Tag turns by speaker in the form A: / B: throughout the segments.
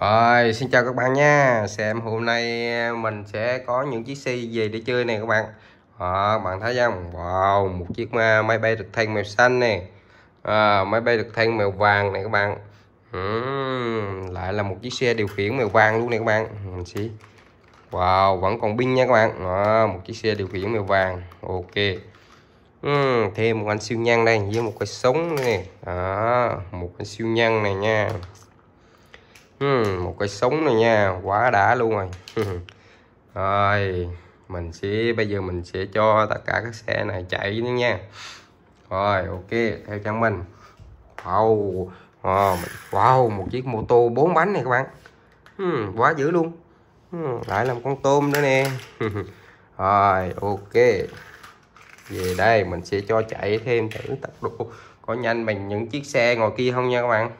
A: Rồi, xin chào các bạn nha Xem hôm nay à, mình sẽ có những chiếc xe gì để chơi này các bạn à, Bạn thấy không? Wow, một chiếc à, máy bay trực thăng màu xanh này à, Máy bay trực thăng màu vàng này các bạn uhm, Lại là một chiếc xe điều khiển màu vàng luôn này các bạn Mình xí Wow, vẫn còn pin nha các bạn à, Một chiếc xe điều khiển màu vàng Ok uhm, Thêm một anh siêu nhân đây với một cái sống này à, Một anh siêu nhân này nha uhm, một cái sống này nha quá đã luôn rồi rồi mình sẽ bây giờ mình sẽ cho tất cả các xe này chạy nữa nha rồi ok theo chân mình wow wow, một chiếc mô tô bốn bánh này các bạn hmm, quá dữ luôn hmm, lại làm con tôm nữa nè rồi ok về đây mình sẽ cho chạy thêm thử tốc độ có nhanh bằng những chiếc xe ngồi kia không nha các bạn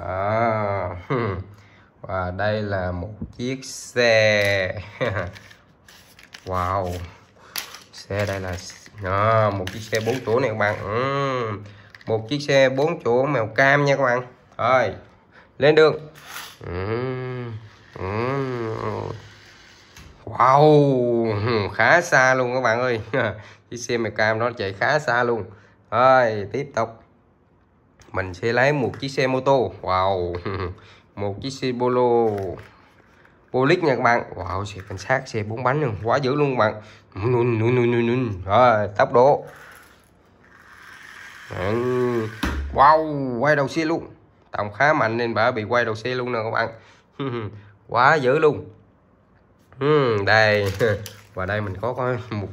A: đó và đây là một chiếc xe wow xe đây là à, một chiếc xe bốn chỗ này các bạn ừ. một chiếc xe bốn chỗ màu cam nha các bạn thôi lên đường ừ. Ừ. wow khá xa luôn các bạn ơi chiếc xe màu cam nó chạy khá xa luôn thôi tiếp tục mình sẽ lấy một chiếc xe mô tô wow một chiếc xe polo polic nha các bạn wow xe cảnh sát xe bốn bánh luôn quá dữ luôn các bạn nun nun nun nun rồi tốc độ wow quay đầu xe luôn tầm khá mạnh nên bả bị quay đầu xe luôn nè các bạn quá dữ luôn hmm, đây và đây mình có một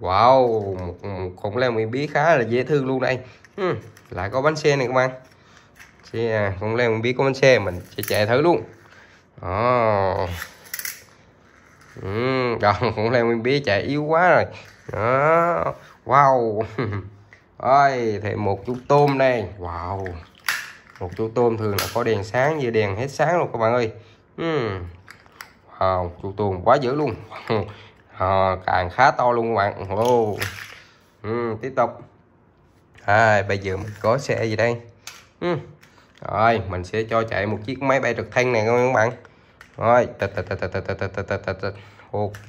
A: wow một, một con leo mình biết khá là dễ thương luôn đây ừ, lại có bánh xe này các bạn xe à, cũng lên mình biết có bánh xe mình sẽ chạy thử luôn đó ừ, còn cũng lên mình biết chạy yếu quá rồi đó wow ơi thì một chú tôm đây wow một chú tôm thường là có đèn sáng như đèn hết sáng luôn các bạn ơi ừ. wow chú tôm quá dữ luôn à, càng khá to luôn các bạn wow. ừ, tiếp tục à, bây giờ mình có xe gì đây ừ. rồi mình sẽ cho chạy một chiếc máy bay trực thăng này các bạn rồi tịch tịch tịch tịch tịch tịch tịch tịch ok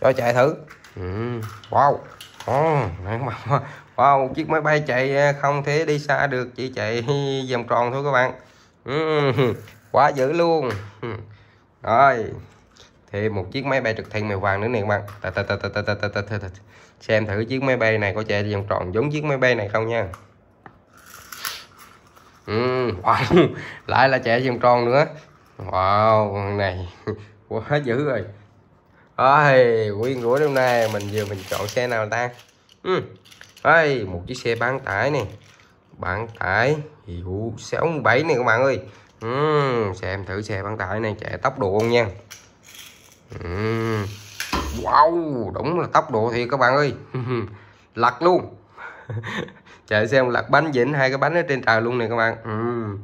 A: cho chạy thử wow wow một chiếc máy bay chạy không thể đi xa được chỉ chạy vòng tròn thôi các bạn quá dữ luôn rồi thêm một chiếc máy bay trực thăng màu vàng nữa nè các bạn ta ta ta ta ta ta ta xem thử chiếc máy bay này có chạy vòng tròn giống chiếc máy bay này không nha ừ, wow. lại là chạy vòng tròn nữa wow này quá dữ rồi ơi quyên rủi hôm nay mình vừa mình chọn xe nào ta ừ. ơi một chiếc xe bán tải nè bán tải hiệu 67 này các bạn ơi ừ, xem thử xe bán tải này chạy tốc độ không nha Ừ. wow đúng là tốc độ thiệt các bạn ơi lật luôn chạy xem lật bánh dính hai cái bánh ở trên trời luôn nè các bạn ừ.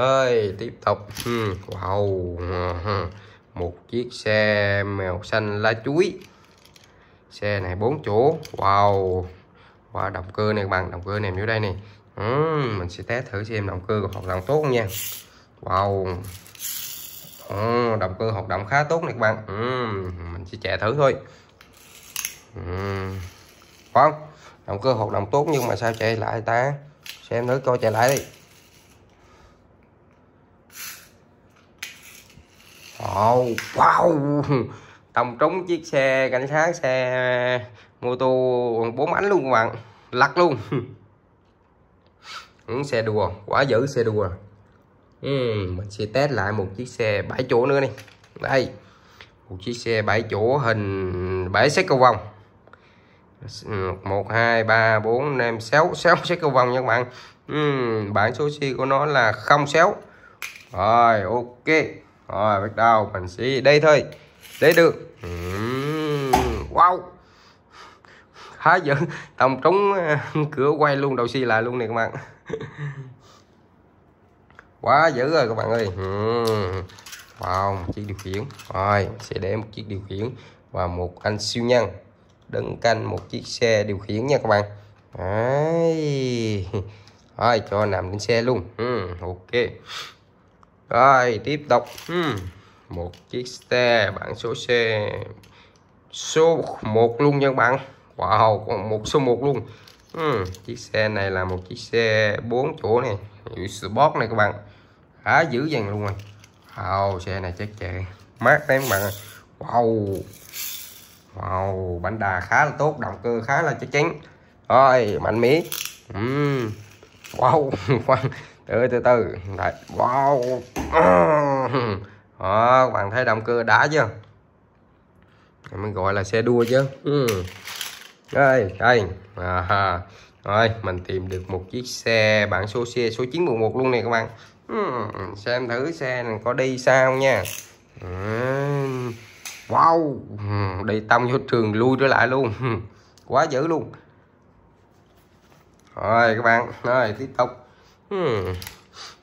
A: ơi tiếp tục ừ, wow một chiếc xe màu xanh lá chuối xe này bốn chỗ wow wow động cơ này các bạn động cơ này dưới đây này ừ, mình sẽ test thử xem động cơ hoạt động tốt không nha wow ừ, động cơ hoạt động khá tốt này các bạn ừ, mình sẽ chạy thử thôi ừ. không động cơ hoạt động tốt nhưng mà sao chạy lại ta xem thử coi chạy lại đi oh, wow tông trúng chiếc xe cảnh sát xe mô tô bốn ánh luôn các bạn lật luôn xe đùa quá dữ xe đùa ừ, mình sẽ test lại một chiếc xe 7 chỗ nữa này đây một chiếc xe 7 chỗ hình 7 xét cầu vòng 1 2 3 4 5 6 6 xét cầu vòng nha các bạn uhm, bản số xe của nó là 06 rồi ok rồi bắt đầu mình sẽ đây thôi để được uhm, wow há giờ tầm trúng ờ, cửa quay luôn đầu xe lại luôn này các bạn quá dữ rồi các bạn ơi vào ừ. wow một chiếc điều khiển rồi sẽ để một chiếc điều khiển và một anh siêu nhân đứng canh một chiếc xe điều khiển nha các bạn Đấy. rồi cho nằm trên xe luôn ừ, ok rồi tiếp tục ừ, một chiếc xe bản số xe số 1 luôn nha các bạn wow một số 1 luôn uhm, chiếc xe này là một chiếc xe 4 chỗ này hiệu sport này các bạn khá dữ dằn luôn rồi wow xe này chắc chạy mát đấy các bạn wow wow bánh đà khá là tốt động cơ khá là chắc chắn rồi mạnh mẽ uhm. Ừ. wow từ từ từ Đấy. wow đó, ờ, các bạn thấy động cơ đã chưa mình gọi là xe đua chứ ừ đây đây à, ha. rồi mình tìm được một chiếc xe bản số xe số 911 luôn này các bạn uhm, xem thử xe này có đi sao nha uhm, wow uhm, đi tông vô trường lui trở lại luôn uhm, quá dữ luôn rồi các bạn rồi tiếp tục uhm.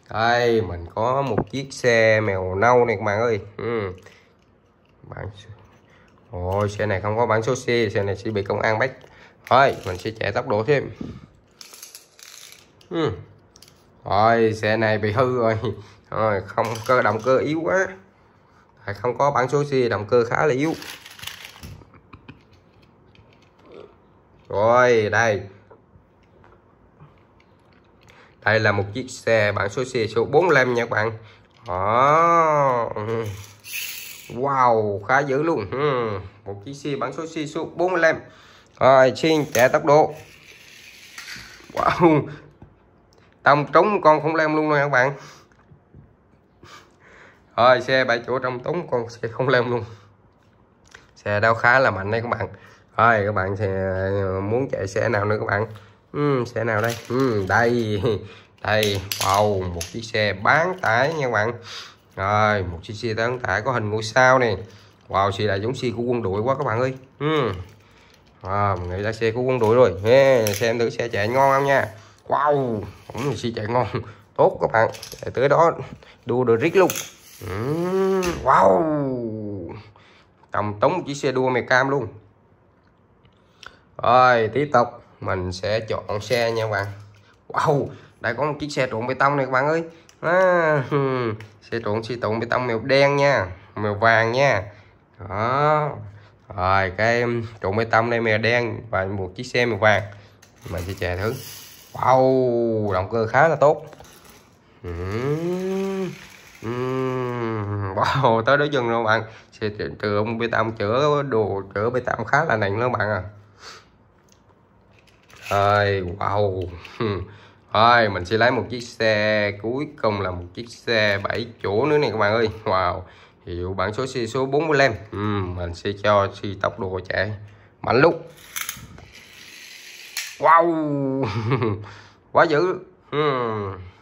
A: đây mình có một chiếc xe mèo nâu này các bạn ơi uhm. bạn Ôi xe này không có bán số xe Xe này sẽ bị công an bắt Thôi mình sẽ chạy tốc độ thêm ừ. Rồi xe này bị hư rồi rồi không cơ động cơ yếu quá không có bán số xe động cơ khá là yếu rồi đây đây là một chiếc xe bản số xe số 45 nha các bạn đó Wow khá dữ luôn hmm. Một chiếc xe bản số xe số 45 Rồi xin chạy tốc độ Wow Tông trúng con không lem luôn rồi các bạn Rồi xe 7 chỗ trong tống con xe không lem luôn Xe đau khá là mạnh đây các bạn Rồi các bạn thì ờ, muốn chạy xe nào nữa các bạn uhm, Xe nào đây uhm, Đây Đây Wow Một chiếc xe bán tải nha các bạn rồi một chiếc xe tán tải có hình ngôi sao này wow xe là giống xe của quân đội quá các bạn ơi ừ. à, mình nghĩ là xe của quân đội rồi yeah, xem thử xe chạy ngon không nha wow cũng là xe chạy ngon tốt các bạn để tới đó đua được rít luôn ừ. wow tầm tống chiếc xe đua mày cam luôn rồi tiếp tục mình sẽ chọn xe nha các bạn wow đây có một chiếc xe trộn bê tông này các bạn ơi à, xe trộn xe trộn bê tông màu đen nha màu vàng nha đó rồi cái trộn bê tông đây màu đen và một chiếc xe màu vàng mình sẽ chạy thử wow động cơ khá là tốt ừ. Ừ. wow tới đối dừng luôn bạn xe trộn bê tông chữa đồ chữa bê tông khá là nặng luôn bạn à rồi wow rồi mình sẽ lấy một chiếc xe cuối cùng là một chiếc xe 7 chỗ nữa này các bạn ơi wow hiệu bản số xe số 45 ừ, mình sẽ cho si tốc độ chạy mạnh lúc wow quá dữ ừ.